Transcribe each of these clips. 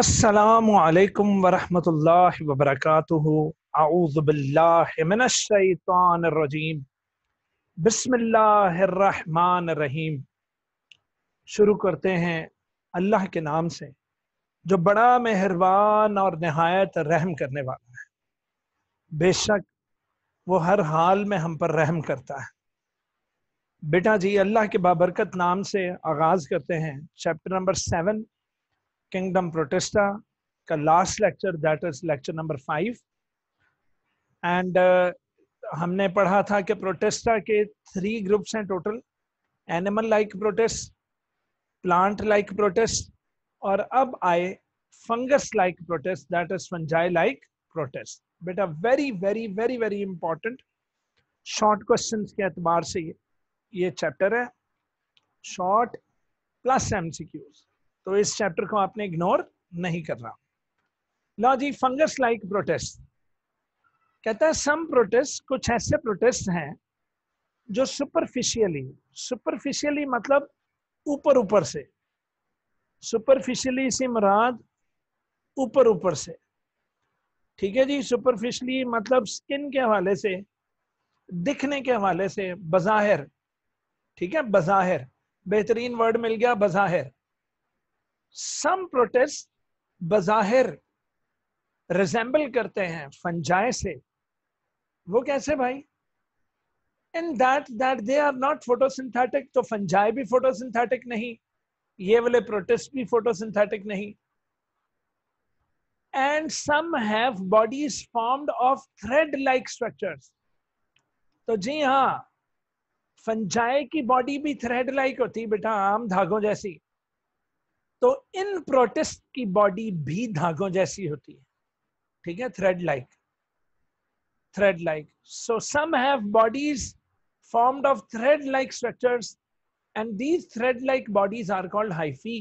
असलकम वरहमल वबरक बसमान रहीम शुरू करते हैं अल्लाह के नाम से जो बड़ा मेहरबान और नहायत रहम करने वाला है बेशक वो हर हाल में हम पर रहम करता है बेटा जी अल्लाह के बाबरकत नाम से आगाज़ करते हैं chapter number seven kingdom Protista का last lecture that is lecture number five and हमने पढ़ा था कि प्रोटेस्टा के थ्री ग्रुप्स हैं total animal like protist plant like protist और अब आए fungus like protist that is fungi like protist बेटा very very very very important short question के एतबार से ये ये चैप्टर है शॉर्ट प्लस एमसीक्यूज़ तो इस चैप्टर को आपने इग्नोर नहीं करना लो जी फंगस लाइक प्रोटेस्ट कहता है सम प्रोटेस्ट कुछ ऐसे प्रोटेस्ट हैं जो सुपरफिशियली सुपरफिशियली मतलब ऊपर ऊपर से सुपरफिशियली से मुराद ऊपर ऊपर से ठीक है जी सुपरफिशली मतलब स्किन के हवाले से दिखने के हवाले से बज़ाहिर ठीक है बज़ाहिर बेहतरीन वर्ड मिल गया बज़ाहिर some protists बाहिर रिजेंबल करते हैं फंजाए से वो कैसे भाई in that that they are not photosynthetic तो फंजाई भी फोटोसिंथेटिक नहीं ये वाले प्रोटेस्ट भी फोटोसिंथेटिक नहीं and some have bodies formed of thread like structures तो जी हाँ फंजाई की बॉडी भी थ्रेड लाइक होती बेटा आम धागों जैसी तो इन प्रोटेस्ट की बॉडी भी धागों जैसी होती है ठीक है thread like thread like so some have bodies formed of thread like structures and these thread like bodies are called hyphae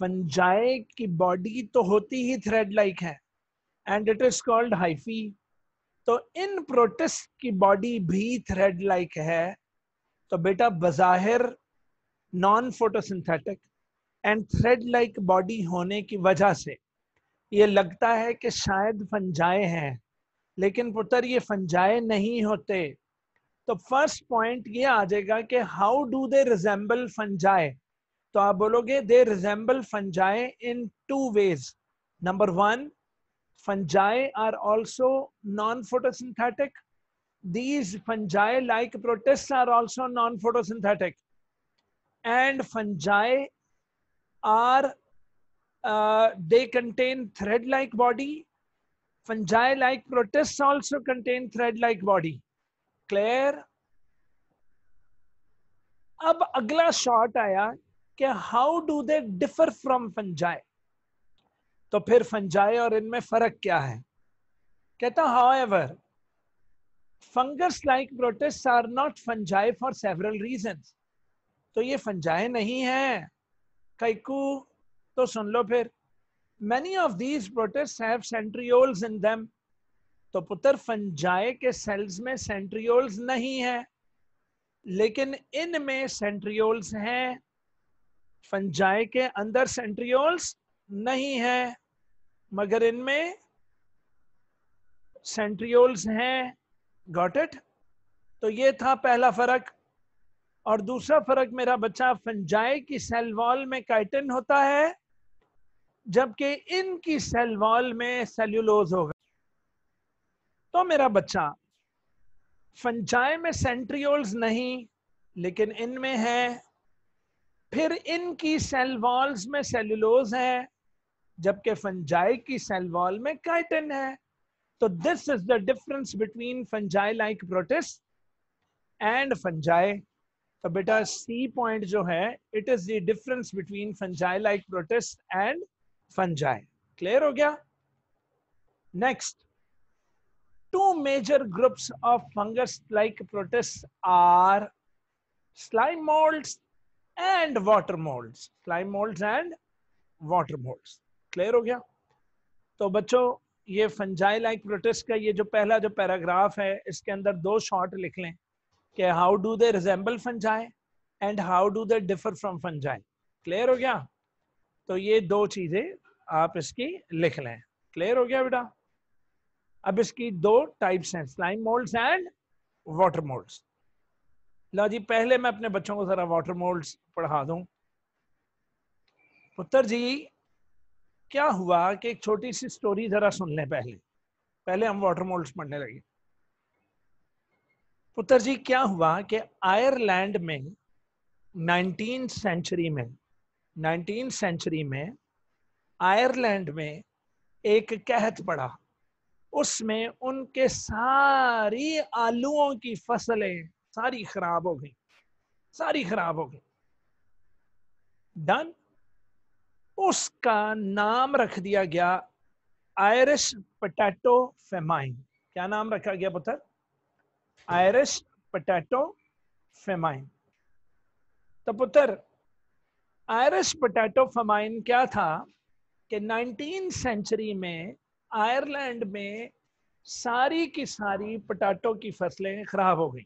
fungi की बॉडी तो होती ही थ्रेड लाइक है and it is called hyphae तो इन प्रोटेस्ट की body भी thread like है तो बेटा बज़ाहिर non photosynthetic and thread like body होने की वजह से ये लगता है कि शायद फंजाए हैं लेकिन पुत्र ये फंजाए नहीं होते तो फर्स्ट पॉइंट ये आ जाएगा कि how do they resemble fungi तो आप बोलोगे they resemble fungi in two ways number one fungi are also non photosynthetic these fungi like protist are also non photosynthetic and fungi are uh, they contain thread like body fungi like protists also contain thread like body clear अब अगला short आया कि how do they differ from fungi तो फिर fungi और इनमें फर्क क्या है कहता however fungus like protist are not fungi for several reason तो ये फंजाई नहीं है Kaiku, to sun lo phir. Many of these protists have centrioles in them. तो पुत्र फंजाए के सेल्स में सेंट्रियोल्स नहीं है लेकिन इनमें सेंट्रियोल्स हैं फंजाए के अंदर सेंट्रियोल्स नहीं है मगर इनमें सेंट्रियोल्स हैं गॉट इट तो ये था पहला फर्क और दूसरा फर्क मेरा बच्चा फंजाई की सेल वॉल में काइटन होता है जबकि इनकी सेल वॉल में सेल्यूलोज होगा तो मेरा बच्चा फंजाई में सेंट्रियोल्स नहीं लेकिन इनमें है फिर इनकी सेल वॉल्स में सेल्यूलोज है जबकि फंजाई की सेल वॉल में काइटन है तो this is the difference between fungi like protist and fungi तो बेटा सी पॉइंट जो है it is the difference between fungi like protist and fungi clear हो गया next two major groups of fungus like protist are slime molds and water molds slime moulds and water molds clear हो गया तो बच्चों ये fungi like protest का ये जो पहला जो पैराग्राफ है इसके अंदर दो शॉर्ट लिख लें कि how do they resemble fungi and how do they differ from fungi clear हो गया तो ये दो चीजें आप इसकी लिख लें क्लियर हो गया बेटा अब इसकी दो टाइप्स हैं slime moulds and water moulds लो जी पहले मैं अपने बच्चों को जरा वाटर मोल्ड्स पढ़ा दूं पुत्र जी क्या हुआ कि एक छोटी सी स्टोरी जरा सुन लें पहले पहले हम वाटर मोल्ड्स पढ़ने लगे पुत्र जी क्या हुआ कि आयरलैंड में नाइनटीन सेंचुरी में नाइनटीन सेंचुरी में आयरलैंड में एक कहत पड़ा उसमें उनके सारी आलूओं की फसलें सारी खराब हो गई सारी खराब हो गई डन उसका नाम रख दिया गया आयरिश पटेटो फेमाइन क्या नाम रखा गया पुत्र आयरिश पोटैटो फेमाइन तो पुत्र आयरिश पोटैटो फेमाइन क्या था कि 19 सेंचुरी में आयरलैंड में सारी की सारी पोटैटो की फसलें खराब हो गई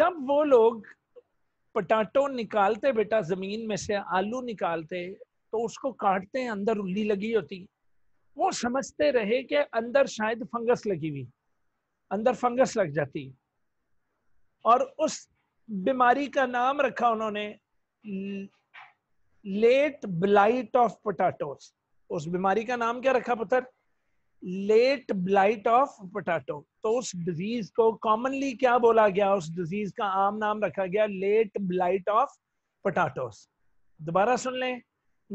जब वो लोग पोटैटो निकालते बेटा जमीन में से आलू निकालते तो उसको काटते अंदर उल्ली लगी होती वो समझते रहे कि अंदर शायद फंगस लगी हुई अंदर फंगस लग जाती और उस बीमारी का नाम रखा उन्होंने लेट ब्लाइट ऑफ पोटाटोस उस बीमारी का नाम क्या रखा पुत्र लेट ब्लाइट ऑफ पोटैटो तो उस डिजीज को कॉमनली क्या बोला गया उस डिजीज का आम नाम रखा गया लेट ब्लाइट ऑफ पोटाटोस दोबारा सुन लें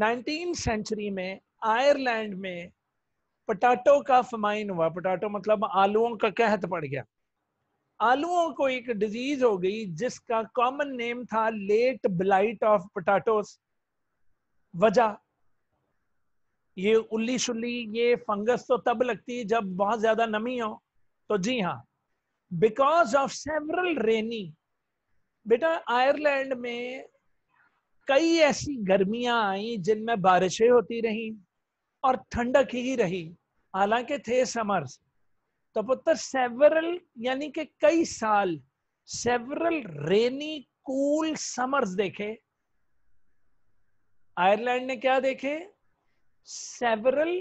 नाइनटीन सेंचुरी में आयरलैंड में पटाटो का फमाइन हुआ पटाटो मतलब आलुओं का कहत पड़ गया आलुओं को एक डिजीज हो गई जिसका कॉमन नेम था लेट ब्लाइट ऑफ पटाटोस वजह ये उल्ली शुल्ली ये फंगस तो तब लगती है जब बहुत ज्यादा नमी हो तो जी हाँ बिकॉज ऑफ सेवरल रेनी बेटा आयरलैंड में कई ऐसी गर्मियां आई जिनमें बारिशें होती रही और ठंडक ही रही हालांकि थे समर्स तो पुत्र सेवरल यानी के कई साल सेवरल रेनी कूल समर्स देखे आयरलैंड ने क्या देखे सेवरल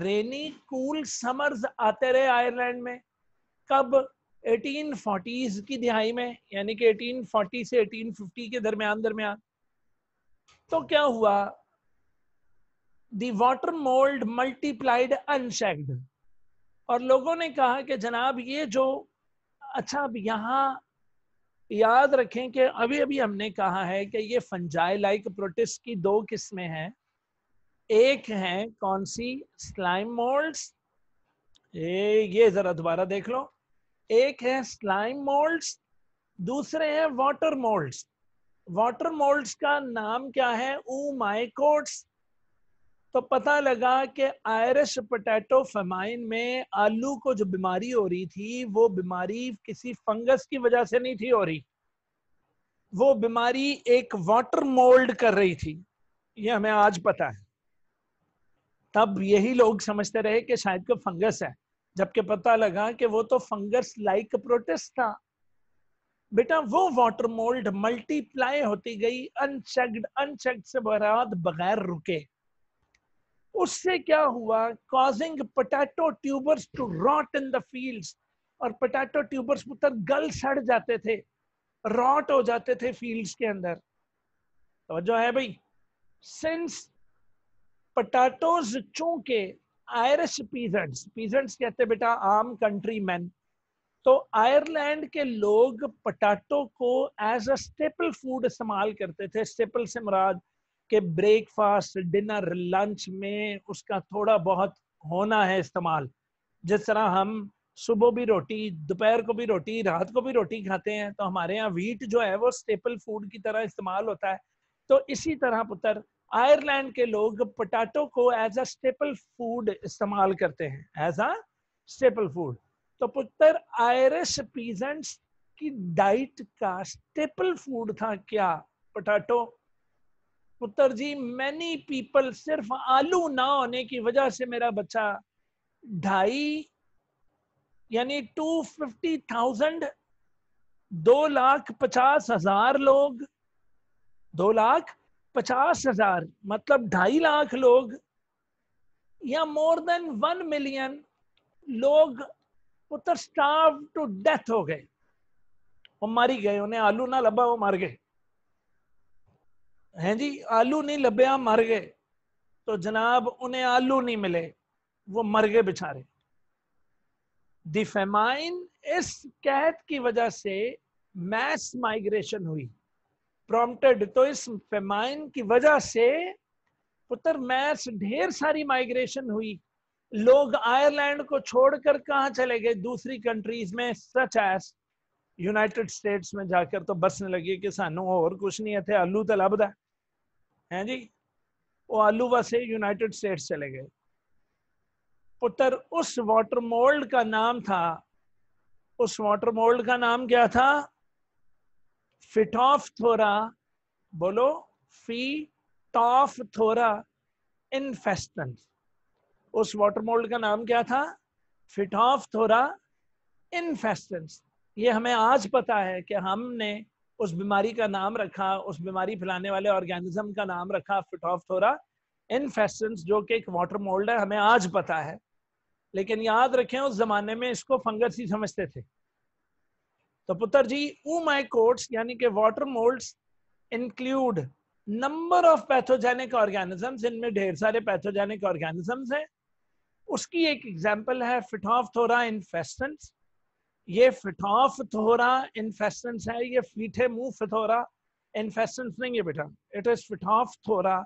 रेनी कूल समर्स आते रहे आयरलैंड में कब 1840s की दिहाई में यानी कि 1840 से 1850 के दरमियान दरमियान तो क्या हुआ the water mould multiplied unchecked और लोगों ने कहा कि जनाब ये जो अच्छा अब यहाँ याद रखें कि अभी अभी हमने कहा है कि ये फंजाई लाइक प्रोटिस की दो किस्में हैं एक है कौन सी स्लाइम मोल्ड्स ये ये जरा दोबारा देख लो एक है स्लाइम मोल्ड्स दूसरे हैं वाटर मोल्ड्स वाटर मोल्ड्स का नाम क्या है ऊ माइकोट्स तो पता लगा कि आयरिश पोटैटो फेमाइन में आलू को जो बीमारी हो रही थी वो बीमारी किसी फंगस की वजह से नहीं थी हो रही वो बीमारी एक वाटर मोल्ड कर रही थी ये हमें आज पता है तब यही लोग समझते रहे कि शायद को फंगस है जबकि पता लगा कि वो तो फंगस लाइक प्रोटेस्ट था बेटा वो वाटर मोल्ड मल्टीप्लाई होती गई अनचेक्ड अनचेक्ड से बरात बगैर रुके उससे क्या हुआ causing potato tubers to rot in the fields और पोटैटो ट्यूबर्स उतर गल सड़ जाते थे रॉट हो जाते थे फील्ड्स के अंदर तो जो है भाई सिंस पटाटोज चूंके आयरिश पीजेंट्स पीजेंट्स कहते बेटा आम कंट्री मैन तो आयरलैंड के लोग पटाटो को एज अ स्टेपल फूड इस्तेमाल करते थे स्टेपल से मराज कि ब्रेकफास्ट डिनर लंच में उसका थोड़ा बहुत होना है इस्तेमाल जिस तरह हम सुबह भी रोटी दोपहर को भी रोटी रात को भी रोटी खाते हैं तो हमारे यहाँ व्हीट जो है वो स्टेपल फूड की तरह इस्तेमाल होता है तो इसी तरह पुत्र आयरलैंड के लोग पटाटो को एज अ स्टेपल फूड इस्तेमाल करते हैं एज अ स्टेपल फूड तो पुत्र आयरिश पीजेंट्स की डाइट का स्टेपल फूड था क्या पटाटो पुत्र जी मैनी पीपल सिर्फ आलू ना होने की वजह से मेरा बच्चा ढाई यानी टू फिफ्टी थाउजेंड दो लाख पचास हजार लोग दो लाख पचास हजार मतलब ढाई लाख लोग या मोर देन वन मिलियन लोग पुत्र स्टाफ टू डेथ हो गए वो मारी गए उन्हें आलू ना लबा वो मार गए हैं जी आलू नहीं लभ्या मर गए तो जनाब उन्हें आलू नहीं मिले वो मर गए बेचारे दिफेमाइन इस कैद की वजह से मैस माइग्रेशन हुई प्रॉम्प्टेड तो इस फेमाइन की वजह से पुत्र मैस ढेर सारी माइग्रेशन हुई लोग आयरलैंड को छोड़कर कहा चले गए दूसरी कंट्रीज में सच एस यूनाइटेड स्टेट्स में जाकर तो बसने लगी कि सानू और कुछ नहीं इतने आलू तो लभद है जी वो आलू वैसे यूनाइटेड स्टेट्स चले गए पुत्र उस वाटर मोल्ड का नाम था उस वाटर मोल्ड का नाम क्या था फिटॉफ थोरा बोलो फी टॉफ थोरा इनफेस्टन उस वाटर मोल्ड का नाम क्या था फिटॉफ थोरा इनफेस्टेंस ये हमें आज पता है कि हमने उस बीमारी का नाम रखा उस बीमारी फैलाने वाले ऑर्गेनिज्म का नाम रखा फिटोफ्थोरा इनफेस्टेंस जो कि एक वाटर मोल्ड है हमें आज पता है लेकिन याद रखें उस जमाने में इसको फंगस ही समझते थे तो पुत्र जी ऊ माई कोट्स यानी कि water mould include number of pathogenic organisms इनमें ढेर सारे पैथोजेनिक ऑर्गेनिजम्स हैं उसकी एक एग्जांपल है फिटोफ्थोरा इन्फेस्टेंस ये फिठा फिथोरा इन्फेस्टेंस है ये फीठे मुंह फिथोरा इन्फेस्टेंस नहीं है बेटा it is phyta Phytophthora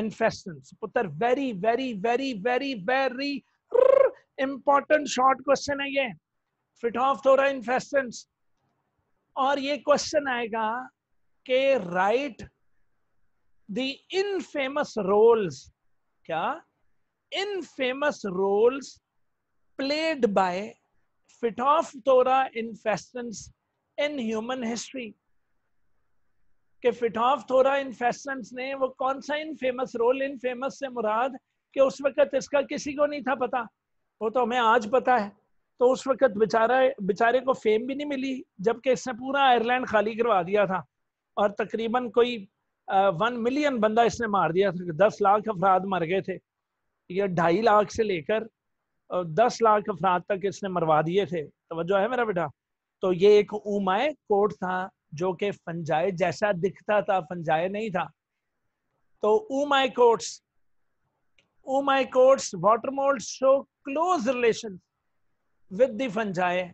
infestans पुत्र very very very very very important short question है ये फिठा फिथोरा इन्फेस्टेंस और ये क्वेश्चन आएगा कि right the infamous roles क्या infamous roles played by Phytophthora infestans in human history. कि इन इन्फेस्टेंट्स ने वो कौन सा infamous role infamous से मुराद कि उस वक्त इसका किसी को नहीं था पता वो तो हमें आज पता है तो उस वक्त बेचारा बेचारे को फेम भी नहीं मिली जबकि इसने पूरा आयरलैंड खाली करवा दिया था और तकरीबन कोई वन मिलियन बंदा इसने मार दिया था दस लाख अफराद मर गए थे या ढाई लाख से लेकर दस लाख अफराद तक इसने मरवा दिए थे तो है मेरा बेटा तो ये एक उमाय कोट था जो कि फंजाए जैसा दिखता था फंजाए नहीं था तो oomycotes oomycotes water mould show close relation with the fungi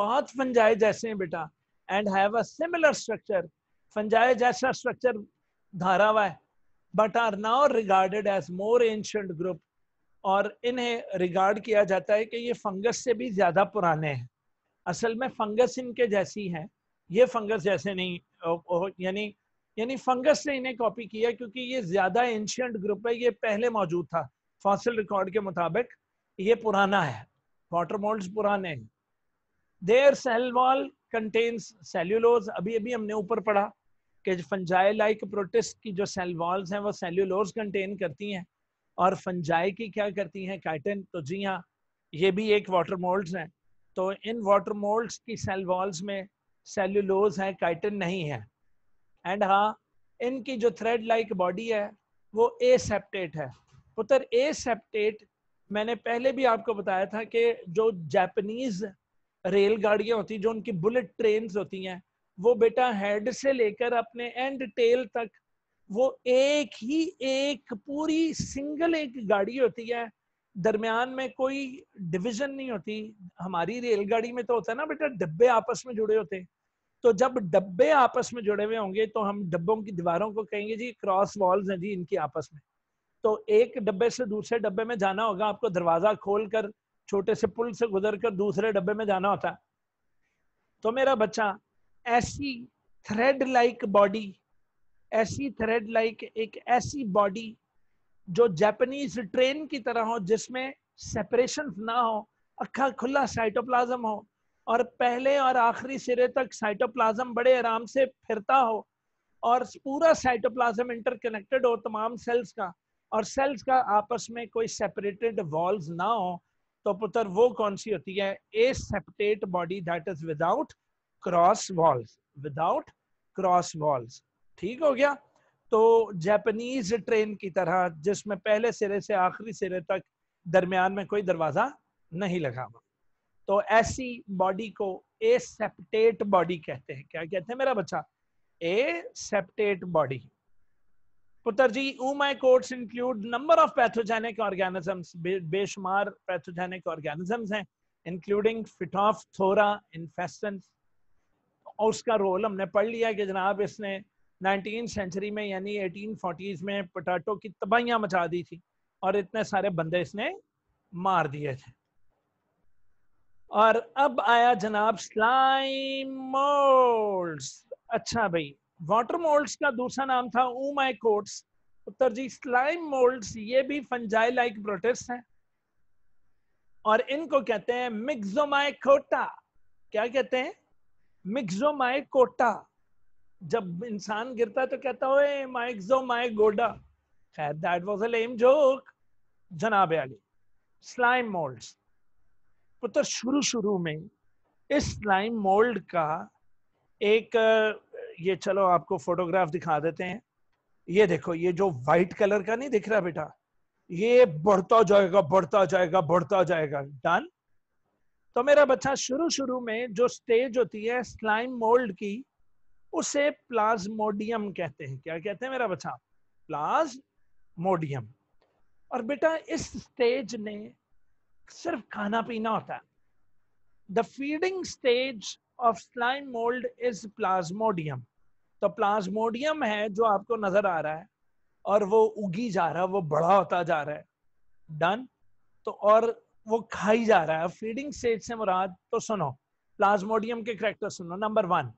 बहुत फंजाए जैसे हैं बेटा and have a similar structure fungi जैसा स्ट्रक्चर धारावा है but are now regarded as more ancient group और इन्हें रिगार्ड किया जाता है कि ये फंगस से भी ज़्यादा पुराने हैं असल में फंगस इनके जैसी हैं ये फंगस जैसे नहीं यानी यानी फंगस ने इन्हें कॉपी किया क्योंकि ये ज़्यादा एंशियंट ग्रुप है ये पहले मौजूद था फॉसिल रिकॉर्ड के मुताबिक ये पुराना है वाटर मोल्ड्स पुराने हैं their cell wall contains cellulose अभी अभी हमने ऊपर पढ़ा कि फंजाई लाइक प्रोटिस्ट की जो सेल वॉल्स हैं वो सेल्यूलोज कंटेन करती हैं और फंजाई की क्या करती हैं काइटिन तो जी हाँ ये भी एक वाटर मोल्ड्स हैं तो इन वाटर मोल्ड्स की सेल वॉल्स में सेल्यूलोज है काइटिन नहीं है एंड हाँ इनकी जो थ्रेड लाइक बॉडी है वो एसेप्टेट है पुत्र एसेप्टेट मैंने पहले भी आपको बताया था कि जो जापनीज रेलगाड़ियाँ होती जो उनकी बुलेट ट्रेन होती हैं वो बेटा हेड से लेकर अपने एंड टेल तक वो एक ही एक पूरी सिंगल एक गाड़ी होती है दरमियान में कोई डिवीजन नहीं होती हमारी रेलगाड़ी में तो होता है ना बेटा डब्बे आपस में जुड़े होते हैं तो जब डब्बे आपस में जुड़े हुए होंगे तो हम डब्बों की दीवारों को कहेंगे जी क्रॉस वॉल्स हैं जी इनकी आपस में तो एक डब्बे से दूसरे डब्बे में जाना होगा आपको दरवाजा खोल कर छोटे से पुल से गुजर कर दूसरे डब्बे में जाना होता है तो मेरा बच्चा ऐसी थ्रेड लाइक बॉडी ऐसी थ्रेड लाइक एक ऐसी बॉडी जो जैपनीज ट्रेन की तरह हो जिसमें सेपरेशन ना हो अखा खुला साइटोप्लाज्म हो और पहले और आखिरी सिरे तक साइटोप्लाज्म बड़े आराम से फिरता हो और पूरा साइटोप्लाज्म इंटरकनेक्टेड हो तमाम सेल्स का और सेल्स का आपस में कोई सेपरेटेड वॉल्स ना हो तो पुत्र वो कौन सी होती है aseptate body that is without cross walls without cross walls ठीक हो गया तो जैपनीज ट्रेन की तरह जिसमें पहले सिरे से आखिरी सिरे तक दरमियान में कोई दरवाज़ा नहीं लगा हुआ तो ऐसी बॉडी को एसेप्टेट बॉडी कहते हैं क्या कहते हैं मेरा बच्चा एसेप्टेट बॉडी पुत्र जी oomycotes include number of pathogenic organisms बेशुमार पैथोजेनिक ऑर्गेनिजम्स हैं इंक्लूडिंग फिटॉफ थोरा इन्फेस्टेंस उसका रोल हमने पढ़ लिया कि जनाब इसने नाइनटीन सेंचुरी में यानी एटीन फोर्टीज में पोटैटो की तबाहियां मचा दी थी और इतने सारे बंदे इसने मार दिए थे और अब आया जनाब स्लाइम मोल्ड्स अच्छा भाई वाटर मोल्ड्स का दूसरा नाम था ऊमाई कोट्स उत्तर जी स्लाइम मोल्ड्स ये भी फंजाई लाइक प्रोटेस्ट हैं और इनको कहते हैं मिक्सोमाइकोटा क्या कहते हैं मिक्सोमाइकोटा जब इंसान गिरता है तो कहता है माय जो माइक गोडा खैर that was a lame joke जनाब अली स्लाइम मोल्ड्स पुत्र तो शुरू शुरू में इस स्लाइम मोल्ड का एक ये चलो आपको फोटोग्राफ दिखा देते हैं ये देखो ये जो वाइट कलर का नहीं दिख रहा बेटा ये बढ़ता जाएगा बढ़ता जाएगा बढ़ता जाएगा डन तो मेरा बच्चा शुरू शुरू में जो स्टेज होती है स्लाइम मोल्ड की उसे प्लाज्मोडियम कहते हैं क्या कहते हैं मेरा बच्चा प्लाज्मोडियम और बेटा इस स्टेज ने सिर्फ खाना पीना होता है the feeding stage of slime mould is plasmodium तो प्लाज्मोडियम है जो आपको नजर आ रहा है और वो उगी जा रहा है वो बड़ा होता जा रहा है डन तो और वो खाई जा रहा है फीडिंग स्टेज से मुराद तो सुनो प्लाज्मोडियम के करेक्टर सुनो number one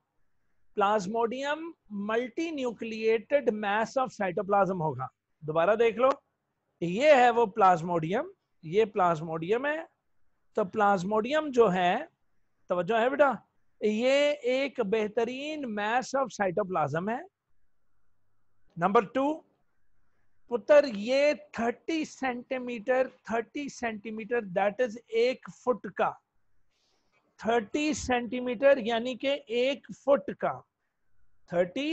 plasmodium multi nucleated mass of cytoplasm होगा दोबारा देख लो ये है वो प्लाज्मोडियम ये प्लाज्मोडियम है तो प्लाज्मोडियम जो है तो है बेटा ये एक बेहतरीन मैस ऑफ साइटोप्लाज्म है नंबर टू पुत्र ये thirty centimetre thirty centimetre that is एक फुट का थर्टी सेंटीमीटर यानी के एक फुट का थर्टी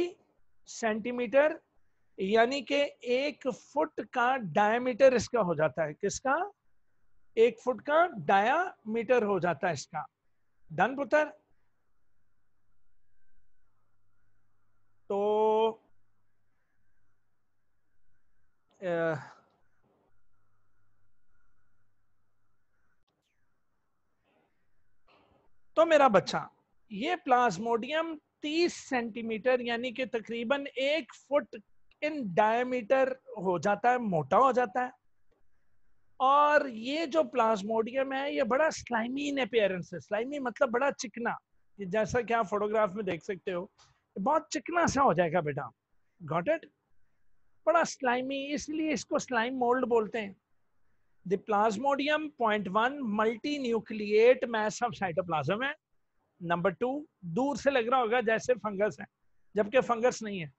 सेंटीमीटर यानी के एक फुट का डायमीटर इसका हो जाता है किसका एक फुट का डायमीटर हो जाता है इसका डन पुत्र तो आ, तो मेरा बच्चा ये प्लाज्मोडियम 30 सेंटीमीटर यानी कि तकरीबन एक फुट इन डायमीटर हो जाता है मोटा हो जाता है और ये जो प्लाज्मोडियम है ये बड़ा स्लाइमी इन अपेयरेंस है स्लाइमी मतलब बड़ा चिकना जैसा कि आप फोटोग्राफ में देख सकते हो बहुत चिकना सा हो जाएगा बेटा गॉट इट बड़ा स्लाइमी इसलिए इसको स्लाइम मोल्ड बोलते हैं The plasmodium, point one, multinucleate mass of cytoplasm hai number two दूर से लग रहा होगा जैसे फंगस है जबकि फंगस नहीं है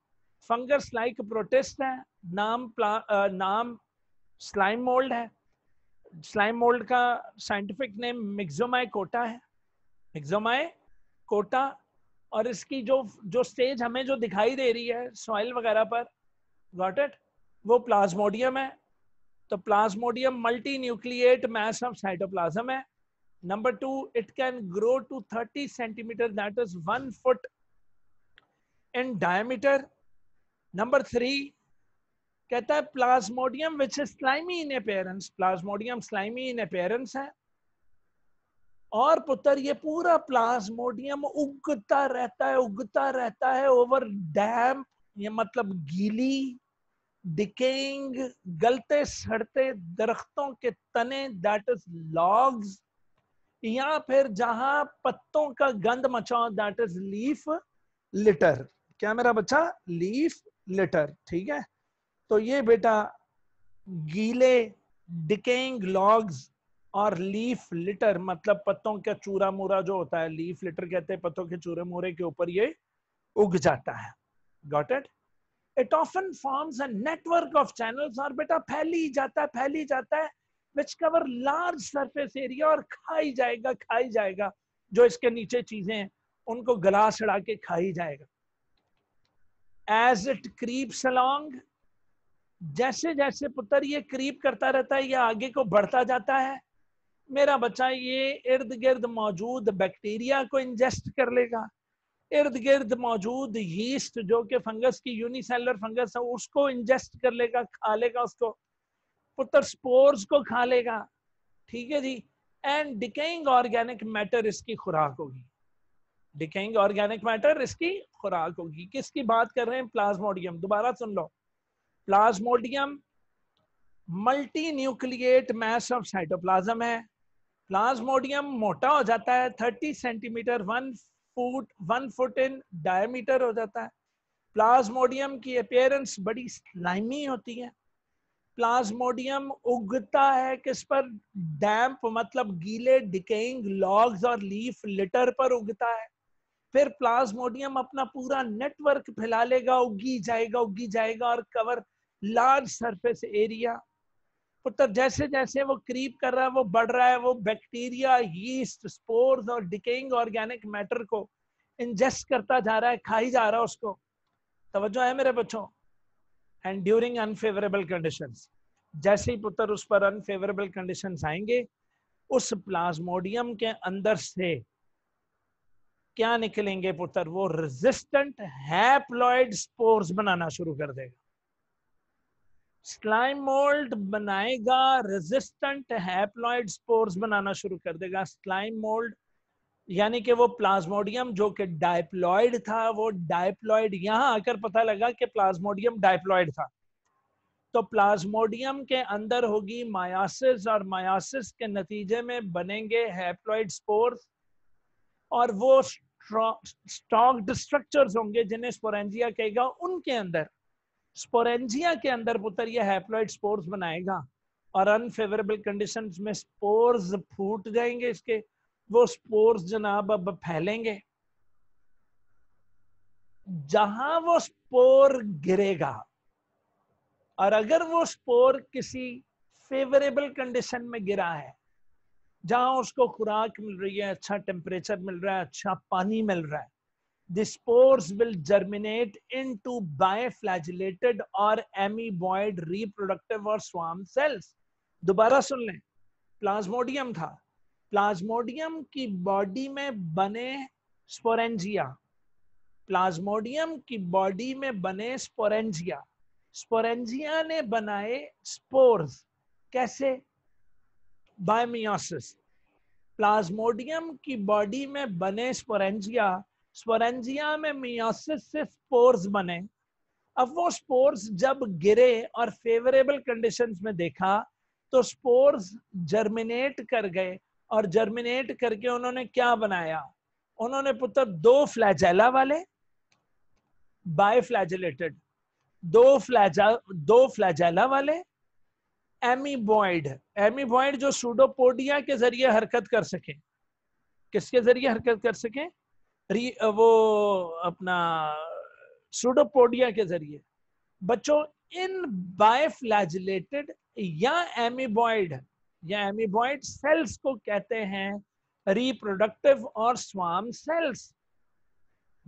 फंगस लाइक प्रोटेस्ट है naam प्ला, आ, नाम स्लाइम मोल्ड है स्लाइम मोल्ड का साइंटिफिक नेम hai कोटा है कोटा और इसकी जो जो स्टेज हमें जो दिखाई दे रही है सॉइल वगैरह पर गॉट इट वो प्लाज्मोडियम है तो plasmodium multi nucleate mass of cytoplasm है number two it can grow to 30 centimetre that is one foot in diameter number three कहता है plasmodium which is slimy in appearance plasmodium slimy in appearance है और पुत्र ये पूरा Plasmodium उगता रहता है उगता रहता है ओवर डैम ये मतलब गीली डिकेइंग गलते सड़ते दरख्तों के तने दैट इज लॉग्स या फिर जहां पत्तों का गंद मचाओ दैट इज लीफ लिटर क्या मेरा बच्चा लीफ लिटर ठीक है तो ये बेटा गीले डिकेइंग लॉग्स और लीफ लिटर मतलब पत्तों का चूरा मूरा जो होता है लीफ लिटर कहते हैं पत्तों के चूरे मूरे के ऊपर ये उग जाता है got it it often forms a network of channels और बेटा फैल ही जाता है फैल ही जाता है which cover large surface area और खा ही जाएगा खा ही जाएगा जो इसके नीचे चीजें हैं उनको गला चढ़ा के खा ही जाएगा एज इट क्रीप्स अलॉन्ग जैसे जैसे पुत्र ये क्रीप करता रहता है ये आगे को बढ़ता जाता है मेरा बच्चा ये इर्द गिर्द मौजूद बैक्टीरिया को इंजेस्ट कर लेगा इर्द गिर्द मौजूद यीस्ट जो कि फंगस की यूनिसेलर फंगस है उसको इंजेस्ट कर लेगा खा लेगा उसको पुत्र स्पोर्स को खा लेगा ठीक है जी एंड डिकेइंग ऑर्गेनिक मैटर इसकी खुराक होगी डिकेइंग ऑर्गेनिक मैटर इसकी खुराक होगी किसकी बात कर रहे हैं प्लाज्मोडियम दोबारा सुन लो plasmodium multi nucleate mass of cytoplasm है प्लाज्मोडियम मोटा हो जाता है 30 centimetre 1 foot one foot in diameter हो जाता है प्लाज्मोडियम की अपेयरेंस बड़ी स्लाइमी होती है प्लाज्मोडियम उगता है किस पर डैम्प मतलब गीले डिकेइंग लॉग्स और लीफ लिटर पर उगता है फिर प्लाज्मोडियम अपना पूरा नेटवर्क फैला लेगा उगी जाएगा उगी जाएगा और कवर लार्ज सरफेस एरिया पुत्र जैसे जैसे वो क्रीप कर रहा है वो बढ़ रहा है वो बैक्टीरिया यीस्ट स्पोर्स और डिकेइंग ऑर्गेनिक मैटर को इंजेस्ट करता जा रहा है खा ही जा रहा है उसको तवज्जो है मेरे बच्चों एंड ड्यूरिंग अनफेवरेबल कंडीशन जैसे ही पुत्र उस पर अनफेवरेबल कंडीशन आएंगे उस प्लाज्मोडियम के अंदर से क्या निकलेंगे पुत्र वो रेजिस्टेंट हैप्लॉइड स्पोर्स बनाना शुरू कर देगा स्लाइम मोल्ड बनाएगा रेजिस्टेंट हैप्लॉइड स्पोर्स बनाना शुरू कर देगा स्लाइम मोल्ड यानी कि वो प्लाज्मोडियम जो कि डायप्लॉइड था वो डायप्लॉइड यहां आकर पता लगा कि प्लाज्मोडियम डायप्लॉइड था तो प्लाज्मोडियम के अंदर होगी मायासिस और मायासिस के नतीजे में बनेंगे हैप्लॉइड स्पोर्स और वो स्टॉक्ड स्ट्रक्चर्स होंगे जिन्हें स्पोरेंजिया कहेगा उनके अंदर स्पोरेंजिया के अंदर पुत्र ये हैप्लॉइड स्पोर्स बनाएगा और अनफेवरेबल कंडीशन में स्पोर्स फूट जाएंगे इसके वो स्पोर्स जनाब अब फैलेंगे जहां वो स्पोर गिरेगा और अगर वो स्पोर किसी फेवरेबल कंडीशन में गिरा है जहां उसको खुराक मिल रही है अच्छा टेम्परेचर मिल रहा है अच्छा पानी मिल रहा है the spores will germinate into biflagellated or amoeboid reproductive or swarm cells दोबारा सुन लें प्लाज्मोडियम था प्लाज्मोडियम की बॉडी में बने स्पोरेंजिया प्लाज्मोडियम की बॉडी में बने स्पोरेंजिया स्पोरेंजिया ने बनाए स्पोर्स कैसे बायोमियोसिस प्लाज्मोडियम की बॉडी में बने स्पोरेंजिया स्वरंजिया में मियोसिस से स्पोर्स बने अब वो स्पोर्स जब गिरे और फेवरेबल कंडीशंस में देखा तो स्पोर्स जर्मिनेट कर गए और जर्मिनेट करके उन्होंने क्या बनाया उन्होंने पुत्र दो फ्लैजेला वाले बाय फ्लैजेलेटेड दो फ्लैजा दो फ्लैजेला वाले एमीबॉइड एमीबॉइड जो सूडोपोडिया के जरिए हरकत कर सके किसके जरिए हरकत कर सके वो अपना सुडोपोडिया के जरिए बच्चों इन बायफ्लैजिलेटेड या एमिबॉइड या एमिबॉइड सेल्स को कहते हैं रिप्रोडक्टिव और स्वाम सेल्स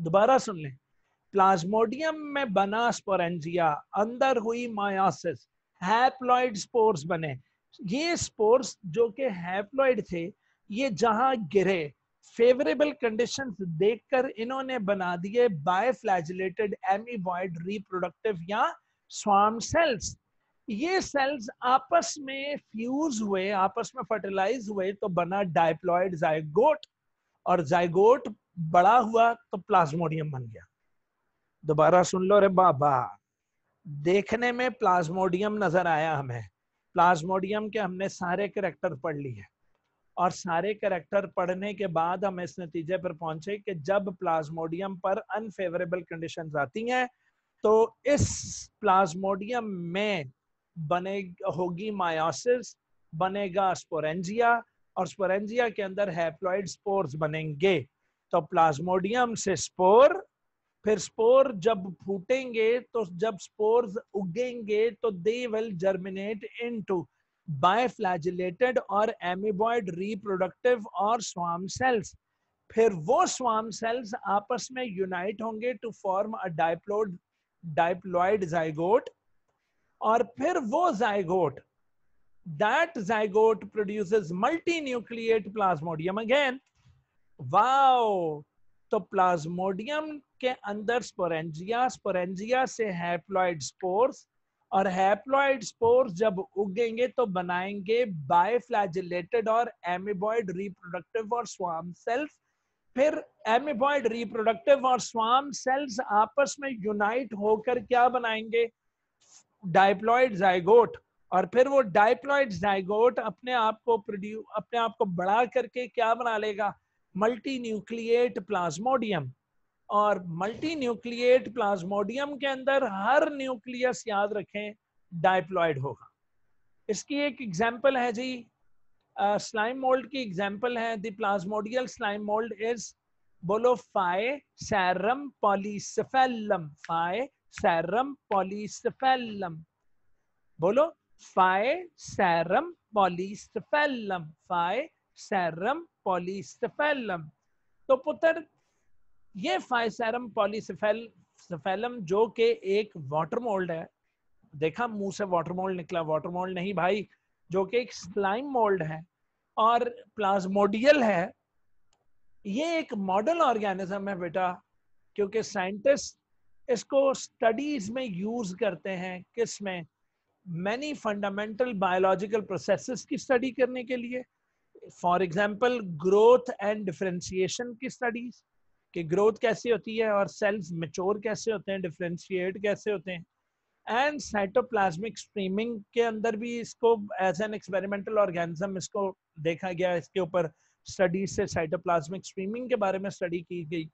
दोबारा सुन लें प्लाज्मोडियम में बना स्पोरेंजिया अंदर हुई मायोसिस हैप्लॉइड स्पोर्स बने ये स्पोर्स जो कि हैप्लॉइड थे ये जहां गिरे फेवरेबल कंडीशंस देखकर इन्होंने बना दिए बायोफ्लैजिलेटेड एमीबॉइड रिप्रोडक्टिव या स्वाम सेल्स ये सेल्स आपस में फ्यूज हुए आपस में फर्टिलाइज हुए तो बना डायप्लॉइड जायगोट और जायगोट बड़ा हुआ तो प्लाज्मोडियम बन गया दोबारा सुन लो रे बाबा देखने में प्लाज्मोडियम नजर आया हमें प्लाज्मोडियम के हमने सारे करेक्टर पढ़ लिए और सारे करेक्टर पढ़ने के बाद हम इस नतीजे पर पहुंचे कि जब प्लाज्मोडियम पर अनफेवरेबल कंडीशन आती हैं तो इस प्लाज्मोडियम में बने होगी मायोसिस बनेगा स्पोरेंजिया और स्पोरेंजिया के अंदर हैप्लॉइड स्पोर्स बनेंगे तो प्लाज्मोडियम से स्पोर फिर स्पोर जब फूटेंगे तो जब स्पोर्स उगेंगे तो they will germinate into biflagellated और एमिबॉयड रिप्रोडक्टिव और स्वाम सेल्स फिर वो स्वाम सेल्स आपस में यूनाइट होंगे to form a diploid diploid zygote और फिर वो zygote that zygote produces multi nucleate plasmodium again wow तो प्लाज्मोडियम के अंदर स्पोरेंजिया स्पोरेंजिया से हैप्लॉइड स्पोर्स और हैप्लॉइड स्पोर्स जब उगेंगे तो बनाएंगे बायफ्लैजिलेटेड और एमिबॉइड रिप्रोडक्टिव और स्वाम सेल्स फिर एमिबॉइड रिप्रोडक्टिव और स्वाम सेल्स आपस में यूनाइट होकर क्या बनाएंगे डायप्लॉइड जाइगोट और फिर वो डायप्लॉइड जायगोट अपने आप को प्रोड्यू अपने आप को बढ़ा करके क्या बना लेगा मल्टी न्यूक्लिएट प्लाज्मोडियम और मल्टी न्यूक्लिएट प्लाज्मोडियम के अंदर हर न्यूक्लियस याद रखें डायप्लॉयड होगा इसकी एक एग्जाम्पल है जी स्लाइम uh, मोल्ड की एग्जाम्पल है the plasmodial slime mould is बोलो फाय सैरम पॉलीसफेलम फाए सैरम पॉलीसफेलम बोलो फाए सैरम पॉलीसफेलम फाय सैरम पॉलीसफेलम तो पुत्र ये फाइसैरम पॉलीसेफेल जो के एक वाटर मोल्ड है देखा मुंह से वाटर मोल्ड निकला वाटर मोल्ड नहीं भाई जो कि एक स्लाइम मोल्ड है और प्लाज्मोडियल है ये एक मॉडल ऑर्गेनिज्म है बेटा क्योंकि साइंटिस्ट इसको स्टडीज में यूज करते हैं किस में मैनी फंडामेंटल बायोलॉजिकल प्रोसेसेस की स्टडी करने के लिए for example growth and differentiation की स्टडीज कि ग्रोथ कैसे होती है और सेल्स मेच्योर कैसे होते हैं डिफ्रेंशिएट कैसे होते हैं एंड साइटोप्लाज्मिक स्ट्रीमिंग के अंदर भी इसको एज एन एक्सपेरिमेंटल ऑर्गेनिज्म इसको देखा गया इसके ऊपर स्टडी से साइटोप्लाज्मिक स्ट्रीमिंग के बारे में स्टडी की गई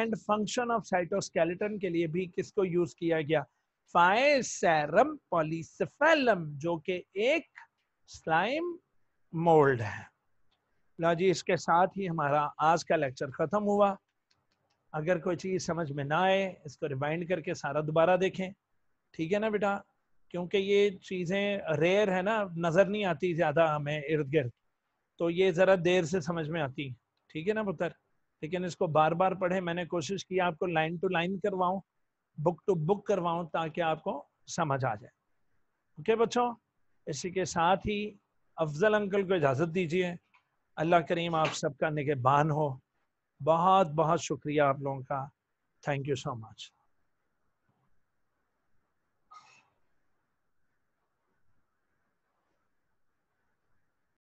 एंड फंक्शन ऑफ साइटोस्केलेटन के लिए भी किसको यूज किया गया फाइसेरम पॉलीसेफेलम जो कि एक स्लाइम मोल्ड है ला जी इसके साथ ही हमारा आज का लेक्चर खत्म हुआ अगर कोई चीज़ समझ में ना आए इसको रिमाइंड करके सारा दोबारा देखें ठीक है ना बेटा क्योंकि ये चीज़ें रेयर है ना नज़र नहीं आती ज़्यादा हमें इर्द गिर्द तो ये ज़रा देर से समझ में आती ठीक है ना पुत्र लेकिन इसको बार बार पढ़े मैंने कोशिश की आपको लाइन टू लाइन करवाऊँ बुक टू बुक करवाऊँ ताकि आपको समझ आ जाए ओके बच्चों इसी के साथ ही अफजल अंकल को इजाज़त दीजिए अल्लाह करीम आप सबका निगहबान हो बहुत बहुत शुक्रिया आप लोगों का थैंक यू सो मच